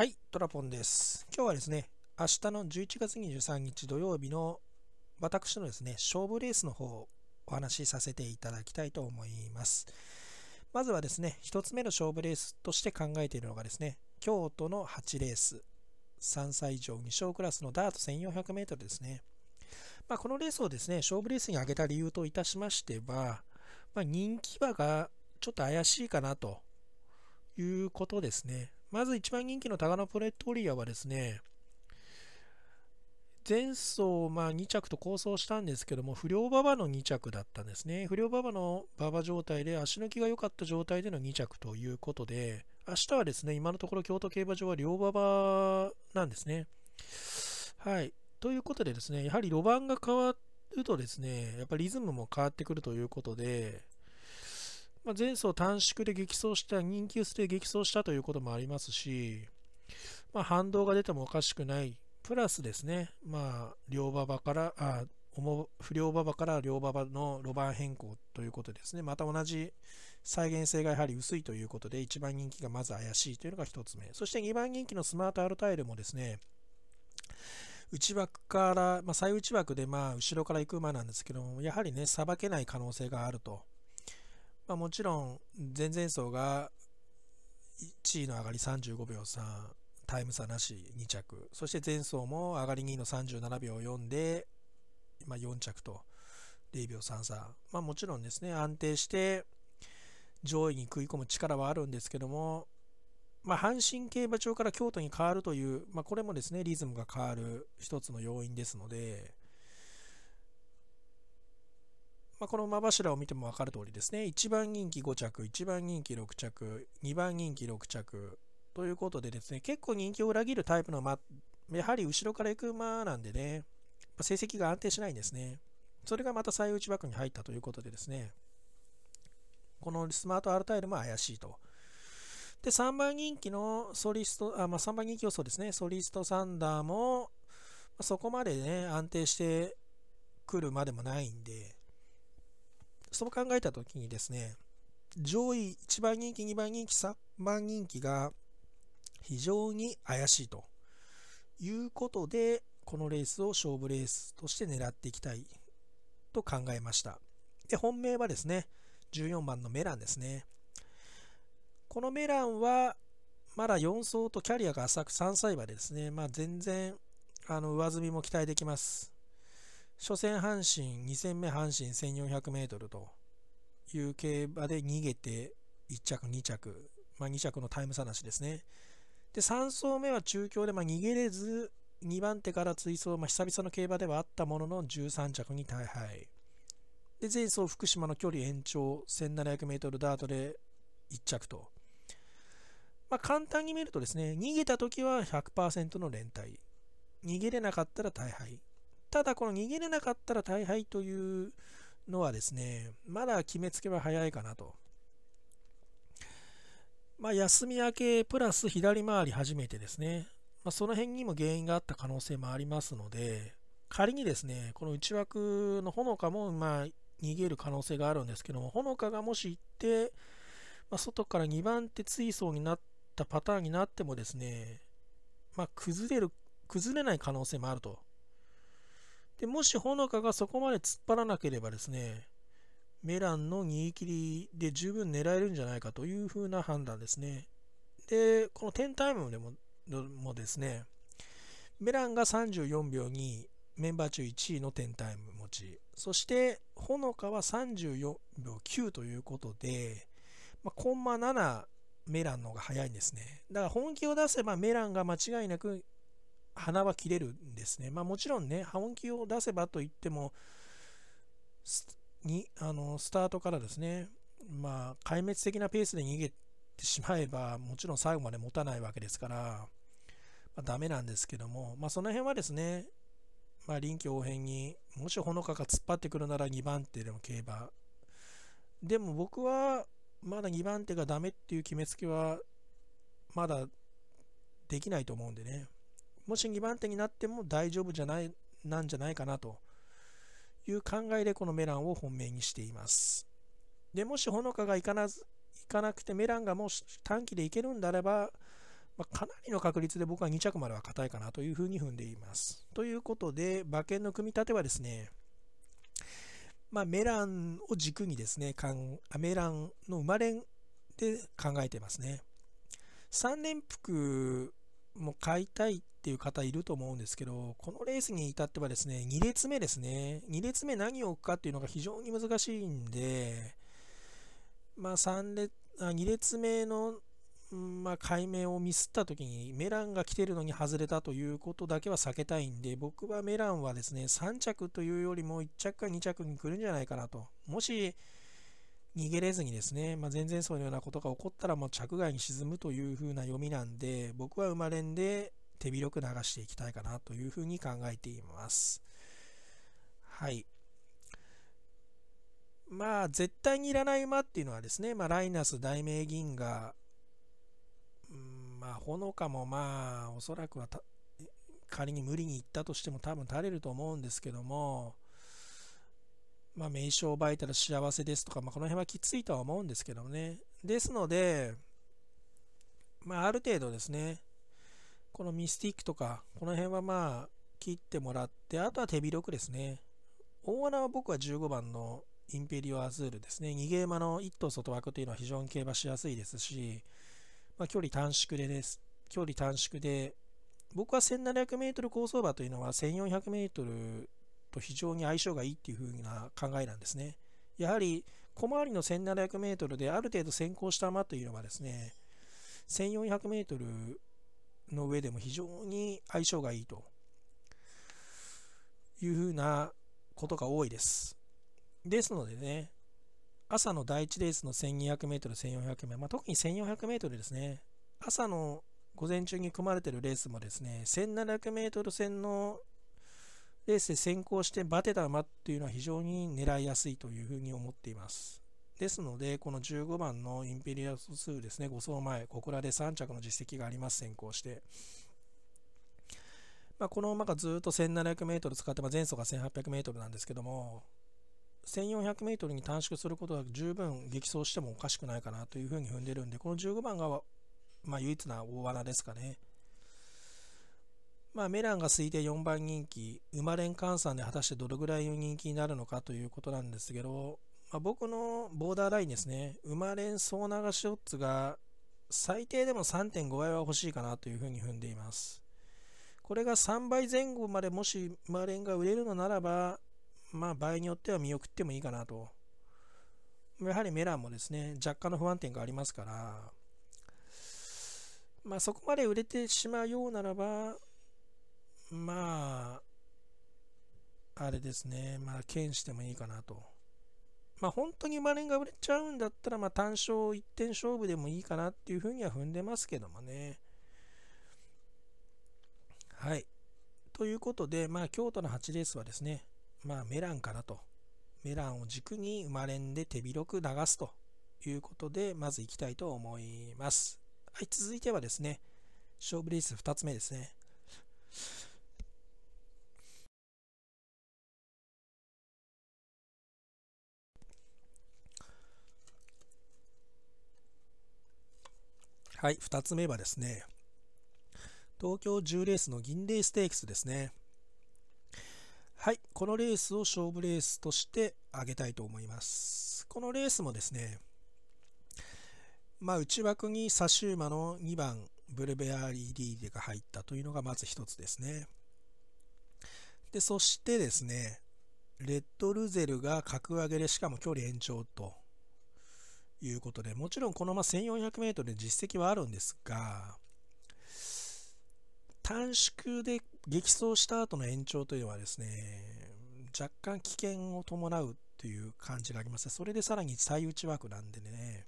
はい、トラポンです。今日はですね、明日の11月23日土曜日の私のですね、勝負レースの方をお話しさせていただきたいと思います。まずはですね、1つ目の勝負レースとして考えているのがですね、京都の8レース、3歳以上2勝クラスのダート 1400m ですね。まあ、このレースをですね、勝負レースに挙げた理由といたしましては、まあ、人気馬がちょっと怪しいかなということですね。まず一番人気のタガノプレトリアはですね、前走、まあ、2着と構想したんですけども、不良馬場の2着だったんですね。不良馬場の馬場状態で、足抜きが良かった状態での2着ということで、明日はですね、今のところ京都競馬場は両馬場なんですね。はい。ということでですね、やはり路盤が変わるとですね、やっぱりリズムも変わってくるということで、まあ、前走短縮で激走した、人気薄で激走したということもありますし、まあ、反動が出てもおかしくない、プラスですね、まあ、両馬場から、あ不良馬場から両馬場の路盤変更ということですね、また同じ再現性がやはり薄いということで、1番人気がまず怪しいというのが1つ目、そして2番人気のスマートアルタイルもですね、内枠から、まあ、最内枠でまあ後ろから行く馬なんですけども、やはりね、さばけない可能性があると。まあ、もちろん前々走が1位の上がり35秒3タイム差なし2着そして前走も上がり2位の37秒4で、まあ、4着と0秒3差、まあ、もちろんですね安定して上位に食い込む力はあるんですけども、まあ、阪神競馬場から京都に変わるという、まあ、これもですねリズムが変わる一つの要因ですので、まあ、この馬柱を見ても分かる通りですね、1番人気5着、1番人気6着、2番人気6着ということでですね、結構人気を裏切るタイプの馬、やはり後ろから行く馬なんでね、まあ、成績が安定しないんですね。それがまた最内枠に入ったということでですね、このスマートアルタイルも怪しいと。で、3番人気のソリスト、あまあ、3番人気予想ですね、ソリストサンダーも、そこまでね、安定してくるまでもないんで、そう考えた時にですね、上位1番人気、2番人気、3番人気が非常に怪しいということで、このレースを勝負レースとして狙っていきたいと考えました。で、本命はですね、14番のメランですね。このメランは、まだ4走とキャリアが浅く3歳馬でですね、まあ、全然あの上積みも期待できます。初戦阪神、2戦目阪神 1400m という競馬で逃げて1着、2着、まあ、2着のタイム差なしですね。で、3走目は中京で、まあ、逃げれず、2番手から追走、まあ、久々の競馬ではあったものの13着に大敗。で、前走福島の距離延長 1700m ダートで1着と。まあ、簡単に見るとですね、逃げた時は100%の連帯。逃げれなかったら大敗。ただこの逃げれなかったら大敗というのはですね、まだ決めつけは早いかなと。まあ、休み明けプラス左回り初めてですね、まあ、その辺にも原因があった可能性もありますので、仮にですね、この内枠のほのかも、まあ、逃げる可能性があるんですけども、ほのかがもし行って、まあ、外から2番手追走になったパターンになってもですね、まあ、崩れる、崩れない可能性もあると。でもしほのかがそこまで突っ張らなければですね、メランの逃げ切りで十分狙えるんじゃないかというふうな判断ですね。で、この10タイムでももですね、メランが34秒2、メンバー中1位の10タイム持ち、そしてほのかは34秒9ということで、まあ、コンマ7メランの方が早いんですね。だから本気を出せばメランが間違いなく鼻は切れるんですね。まあ、もちろんね、破音器を出せばといっても、にあのスタートからですね、まあ、壊滅的なペースで逃げてしまえば、もちろん最後まで持たないわけですから、まあ、ダメなんですけども、まあ、その辺はですね、まあ、臨機応変に、もしほのかが突っ張ってくるなら2番手でも競馬。でも僕は、まだ2番手がダメっていう決めつけは、まだできないと思うんでね。もし2番手になっても大丈夫じゃないなんじゃないかなという考えでこのメランを本命にしています。でもしほのかがいかなずかなくてメランがもし短期でいけるんであれば、まあ、かなりの確率で僕は2着までは硬いかなというふうに踏んでいます。ということで馬券の組み立てはですね、まあ、メランを軸にですね、メランの生まれで考えてますね。3連複もう買いたいっていう方いると思うんですけど、このレースに至ってはですね、2列目ですね。2列目何を置くかっていうのが非常に難しいんで、まあ3列、あ2列目の、まあ、解明をミスった時にメランが来てるのに外れたということだけは避けたいんで、僕はメランはですね、3着というよりも1着か2着に来るんじゃないかなと。もし、逃げれずにですね、まあ、前々層のようなことが起こったらもう着外に沈むというふうな読みなんで、僕は生まれんで手広く流していきたいかなというふうに考えています。はい。まあ、絶対にいらない馬っていうのはですね、まあ、ライナス、大名銀河、うん、まあ、ほのかもまあ、おそらくは仮に無理に行ったとしても多分垂れると思うんですけども、まあ、名称バイタル幸せですとか、まあ、この辺はきついとは思うんですけどもね。ですので、まあ、ある程度ですね、このミスティックとか、この辺はまあ、切ってもらって、あとは手広くですね。大穴は僕は15番のインペリオアズールですね。逃げ馬の1頭外枠というのは非常に競馬しやすいですし、まあ、距離短縮でです。距離短縮で、僕は1700メートル高層馬というのは1400メートルと非常に相性がいいっていう風な考えなんですね。やはり小回りの 1700m である程度先行した馬というのはですね 1400m の上でも非常に相性がいいというふうなことが多いです。ですのでね朝の第1レースの 1200m、1400m、まあ、特に 1400m ですね朝の午前中に組まれてるレースもですね 1700m 戦のレースで先行してバテた馬っていうのは非常に狙いやすいというふうに思っています。ですので、この15番のインペリアス数ですね、5走前、ここらで3着の実績があります、先行して。まあ、この馬がずっと 1700m 使って、まあ、前走が 1800m なんですけども、1400m に短縮することは十分激走してもおかしくないかなというふうに踏んでるんで、この15番が、まあ、唯一な大穴ですかね。まあ、メランが推定4番人気、生まれん換算で果たしてどれぐらいの人気になるのかということなんですけど、まあ、僕のボーダーラインですね、生まれん総流しオッズが最低でも3.5倍は欲しいかなというふうに踏んでいます。これが3倍前後までもし生まれんが売れるのならば、まあ、場合によっては見送ってもいいかなと。やはりメランもですね、若干の不安点がありますから、まあ、そこまで売れてしまうようならば、まあ、あれですね、まあ、剣してもいいかなと。まあ、本当に馬連が売れちゃうんだったら、まあ、単勝1点勝負でもいいかなっていうふうには踏んでますけどもね。はい。ということで、まあ、京都の8レースはですね、まあ、メランかなと。メランを軸に馬連で手広く流すということで、まずいきたいと思います。はい、続いてはですね、勝負レース2つ目ですね。はい、2つ目はですね、東京10レースの銀レーステークスですね。はい、このレースを勝負レースとして挙げたいと思います。このレースもですね、まあ、内枠にサシウマの2番、ブルベアリー・リーデが入ったというのがまず1つですね。で、そしてですね、レッドルゼルが格上げでしかも距離延長ということで、もちろんこのまま1400メートルで実績はあるんですが、短縮で激走した後の延長というのはですね、若干危険を伴うという感じがあります。それでさらに最内枠なんでね、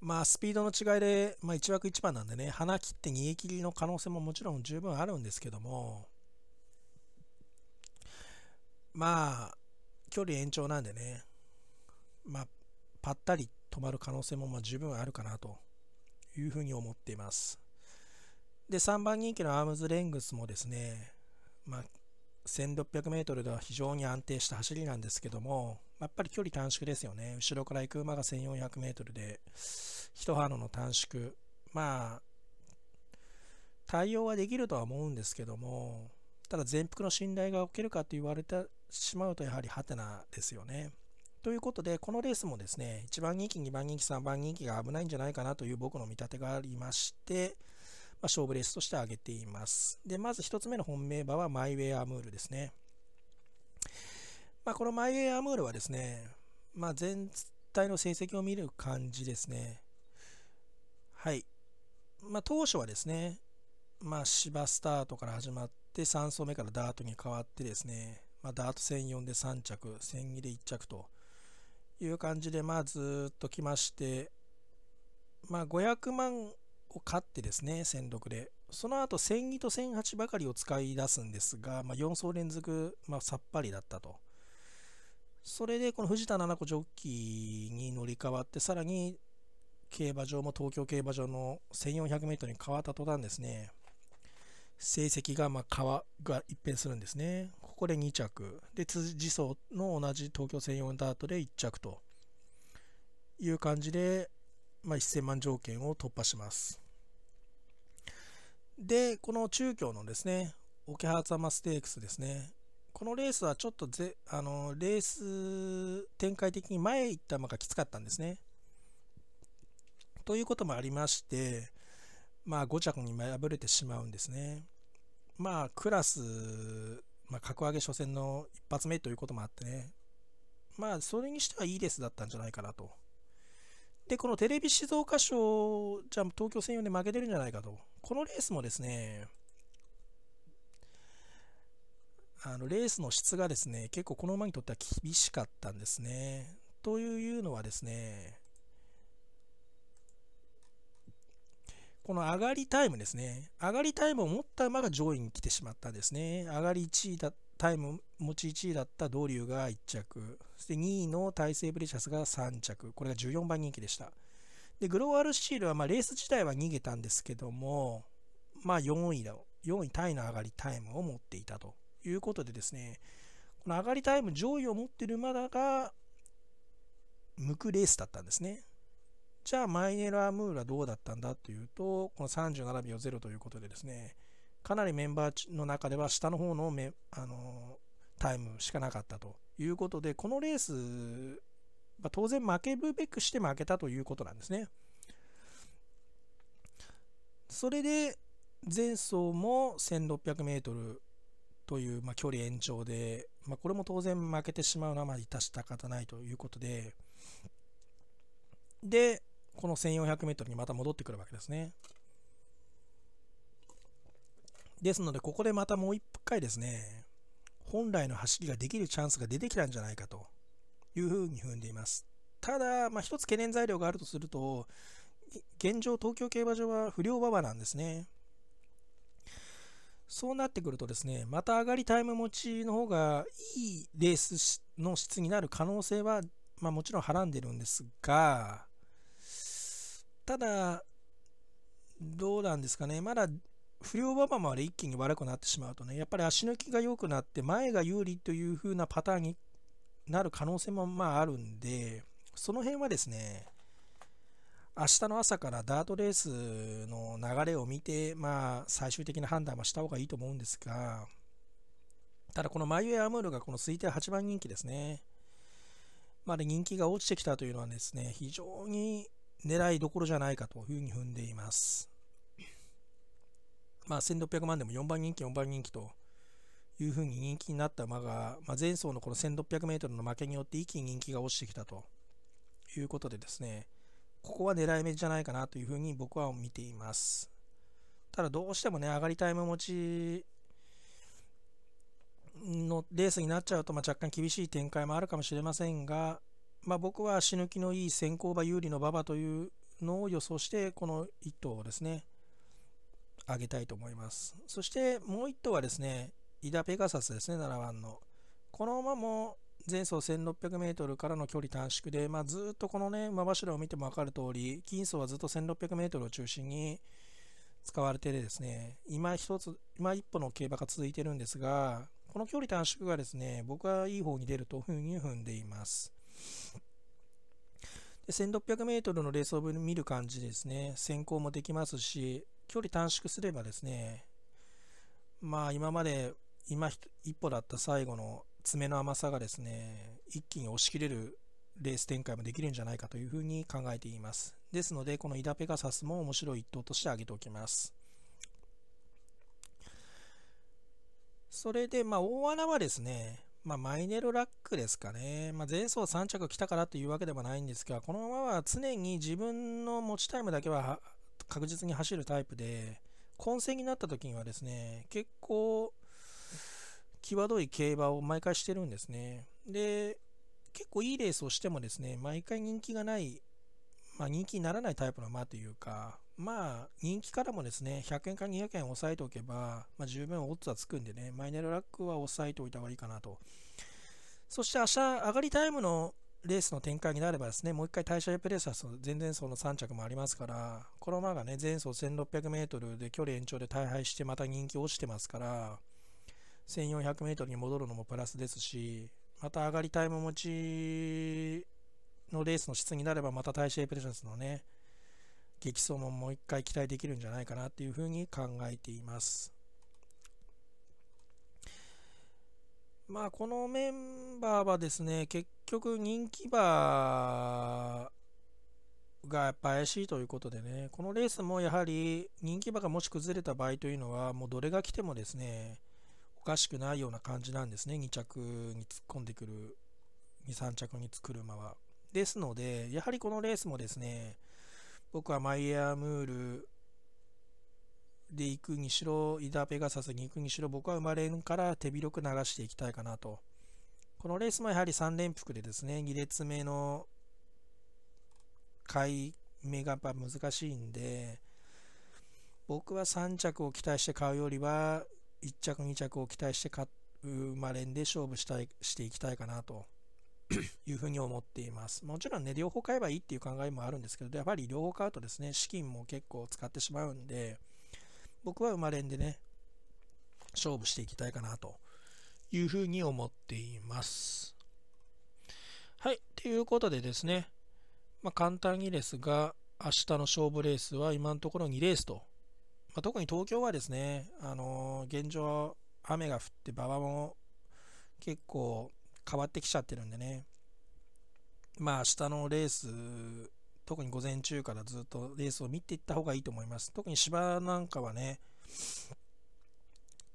まあ、スピードの違いで、まあ、1枠1番なんでね、花切って逃げ切りの可能性ももちろん十分あるんですけども、まあ、距離延長なんでね、まあ、ぱったり止まる可能性もま十分あるかなというふうに思っています。で、3番人気のアームズ・レングスもですね、まあ、1600m では非常に安定した走りなんですけども、やっぱり距離短縮ですよね。後ろから行く馬が 1400m で、一ハードの短縮。まあ、対応はできるとは思うんですけども、ただ全幅の信頼が置けるかと言われてしまうと、やはりハテナですよね。ということで、このレースもですね、1番人気、2番人気、3番人気が危ないんじゃないかなという僕の見立てがありまして、まあ、勝負レースとして挙げています。で、まず1つ目の本命馬はマイウェイアムールですね。まあ、このマイウェイアムールはですね、まあ、全体の成績を見る感じですね。はい。まあ、当初はですね、まあ、芝スタートから始まって、3走目からダートに変わってですね、まあ、ダート戦4で3着、戦2で1着と、いう感じで、まあ、ずっと来まして、まあ、500万を買ってですね、戦力で。その後、1002と1008ばかりを使い出すんですが、まあ、4走連続、まあ、さっぱりだったと。それで、この藤田七子ジョッキーに乗り換わって、さらに、競馬場も東京競馬場の1400メートルに変わった途端ですね、成績がまあ変わが一変するんですね。こで2着で辻走の同じ東京専用ダートで1着という感じで、まあ、1000万条件を突破しますでこの中京のですね桶狭間ステークスですねこのレースはちょっとぜあのレース展開的に前行った馬がきつかったんですね。ということもありまして、まあ、5着に敗れてしまうんですね。まあクラスまあ、格上げ初戦の一発目ということもあってね、まあ、それにしてはいいレースだったんじゃないかなと。で、このテレビ静岡賞、じゃあ東京戦4で負けてるんじゃないかと。このレースもですね、あのレースの質がですね、結構この馬にとっては厳しかったんですね。というのはですね、この上がりタイムですね。上がりタイムを持った馬が上位に来てしまったですね。上がり1位だタイム持ち1位だったドリューが1着。そして2位の大西ブレシャスが3着。これが14番人気でした。で、グローバルシールは、まあ、レース自体は逃げたんですけども、まあ、4位だ。4位タイの上がりタイムを持っていたということでですね、この上がりタイム上位を持っている馬だが、向くレースだったんですね。じゃあマイネラ・ムーラどうだったんだっていうと、この37秒0ということでですね、かなりメンバーの中では下の方のめあのタイムしかなかったということで、このレース、ま当然負けるべくして負けたということなんですね。それで前走も 1600m という、ま距離延長で、まこれも当然負けてしまうのはまあ致した方ないということで、で、この 1400m にまた戻ってくるわけですね。ですので、ここでまたもう一回ですね、本来の走りができるチャンスが出てきたんじゃないかというふうに踏んでいます。ただ、まあ、一つ懸念材料があるとすると、現状、東京競馬場は不良馬場なんですね。そうなってくるとですね、また上がりタイム持ちの方がいいレースの質になる可能性は、まあ、もちろんはらんでるんですが、ただ、どうなんですかね、まだ不良馬場まで一気に悪くなってしまうとね、やっぱり足抜きが良くなって、前が有利という風なパターンになる可能性もまああるんで、その辺はですね、明日の朝からダートレースの流れを見て、まあ、最終的な判断はした方がいいと思うんですが、ただこのマユアムールがこの推定8番人気ですね。まで人気が落ちてきたというのはですね、非常に狙いどころじゃないかというふうに踏んでいます。まあ、1600万でも4番人気、4番人気というふうに人気になった馬が、まあ、前走のこの 1600m の負けによって一気に人気が落ちてきたということでですね、ここは狙い目じゃないかなというふうに僕は見ています。ただどうしてもね、上がりタイム持ちのレースになっちゃうと、まあ、若干厳しい展開もあるかもしれませんが、まあ、僕は死ぬ気のいい先行馬有利の馬場というのを予想してこの1頭をですね上げたいと思いますそしてもう1頭はですねイダペガサスですね7番のこの馬も前走 1600m からの距離短縮で、まあ、ずっとこのね馬柱を見ても分かる通り金層はずっと 1600m を中心に使われてですね今一つ今一歩の競馬が続いてるんですがこの距離短縮がですね僕はいい方に出るというふうに踏んでいますで1600 m のレースを見る感じですね、先行もできますし、距離短縮すればですね、まあ今まで今一歩だった最後の爪の甘さがですね、一気に押し切れるレース展開もできるんじゃないかというふうに考えています。ですので、このイダペガサスも面白い一頭として挙げておきます。それで、まあ、大穴はですね、まあ、マイネルラックですかね、まあ、前走3着来たからというわけではないんですが、このままは常に自分の持ちタイムだけは確実に走るタイプで、混戦になった時にはですね、結構、際どい競馬を毎回してるんですね。で、結構いいレースをしてもですね、毎回人気がない、まあ、人気にならないタイプの馬というか、まあ、人気からもですね、100円か200円押さえておけば、まあ、十分オッズはつくんでね、マイナルラックは押さえておいた方がいいかなと。そして明日、上がりタイムのレースの展開になればですね、もう一回大社エプレースの前々走の3着もありますから、この馬がね、前走 1600m で距離延長で大敗してまた人気落ちてますから、1400m に戻るのもプラスですし、また上がりタイム持ちのレースの質になれば、また大社エプレースのね、激走ももう一回期待できるんじゃないかなっていうふうに考えています。まあこのメンバーはですね結局人気馬がやっぱ怪しいということでねこのレースもやはり人気馬がもし崩れた場合というのはもうどれが来てもですねおかしくないような感じなんですね2着に突っ込んでくる23着につくる馬は。ですのでやはりこのレースもですね僕はマイヤームールで行くにしろ、イダーペガサスに行くにしろ、僕は生まれんから手広く流していきたいかなと。このレースもやはり3連複でですね、2列目の買い目がやっぱ難しいんで、僕は3着を期待して買うよりは、1着2着を期待して買う、生まれんで勝負したいしていきたいかなと。いうふうに思っています。もちろんね、両方買えばいいっていう考えもあるんですけど、やっぱり両方買うとですね、資金も結構使ってしまうんで、僕は生まれんでね、勝負していきたいかなというふうに思っています。はい、ということでですね、まあ、簡単にですが、明日の勝負レースは今のところ2レースと、まあ、特に東京はですね、あのー、現状雨が降って馬場も結構変わってきちゃってるんでね、まあ明日のレース、特に午前中からずっとレースを見ていった方がいいと思います。特に芝なんかはね、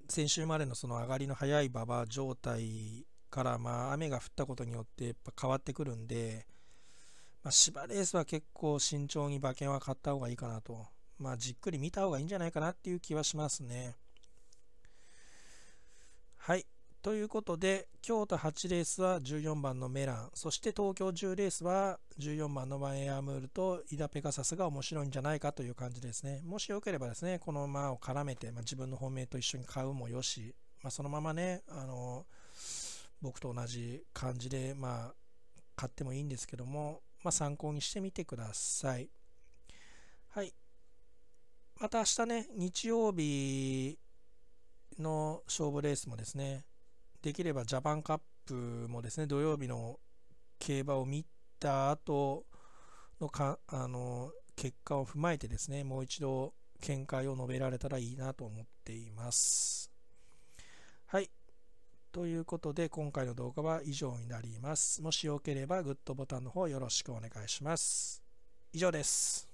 先週までのその上がりの早い馬場状態からまあ雨が降ったことによってやっぱ変わってくるんで、まあ、芝レースは結構慎重に馬券は買った方がいいかなと、まあ、じっくり見た方がいいんじゃないかなっていう気はしますね。はい、ということで、京都8レースは14番のメラン、そして東京10レースは14番のワンエアムールとイダペガサスが面白いんじゃないかという感じですね。もしよければですね、この馬を絡めて、まあ、自分の本命と一緒に買うもよし、まあ、そのままね、あの、僕と同じ感じで、まあ、買ってもいいんですけども、まあ、参考にしてみてください。はい。また明日ね、日曜日の勝負レースもですね、できればジャパンカップもですね、土曜日の競馬を見た後のかあの結果を踏まえてですね、もう一度見解を述べられたらいいなと思っています。はい。ということで、今回の動画は以上になります。もしよければ、グッドボタンの方よろしくお願いします。以上です。